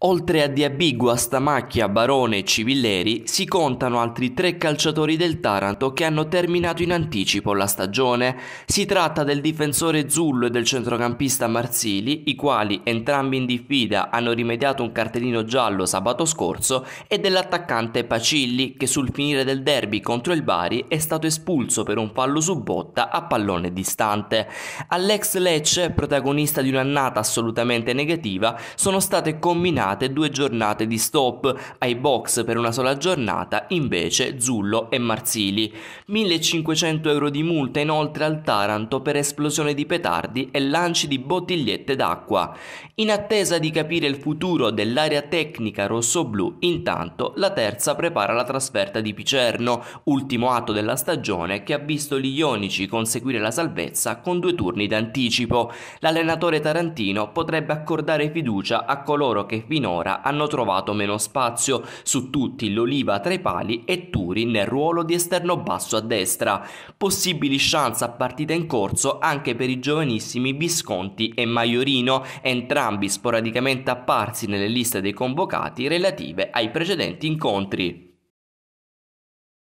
Oltre a Diabigua, Stamacchia, Barone e Civilleri si contano altri tre calciatori del Taranto che hanno terminato in anticipo la stagione. Si tratta del difensore Zullo e del centrocampista Marzili, i quali entrambi in diffida hanno rimediato un cartellino giallo sabato scorso, e dell'attaccante Pacilli che sul finire del derby contro il Bari è stato espulso per un fallo su botta a pallone distante. All'ex Lecce, protagonista di un'annata assolutamente negativa, sono state comminate eliminate due giornate di stop, ai box per una sola giornata invece Zullo e Marzili. 1500 euro di multa inoltre al Taranto per esplosione di petardi e lanci di bottigliette d'acqua. In attesa di capire il futuro dell'area tecnica rossoblu, intanto la terza prepara la trasferta di Picerno, ultimo atto della stagione che ha visto gli ionici conseguire la salvezza con due turni d'anticipo. L'allenatore tarantino potrebbe accordare fiducia a coloro che finora hanno trovato meno spazio, su tutti l'Oliva tra i pali e Turi nel ruolo di esterno basso a destra. Possibili chance a partita in corso anche per i giovanissimi Visconti e Maiorino, entrambi sporadicamente apparsi nelle liste dei convocati relative ai precedenti incontri.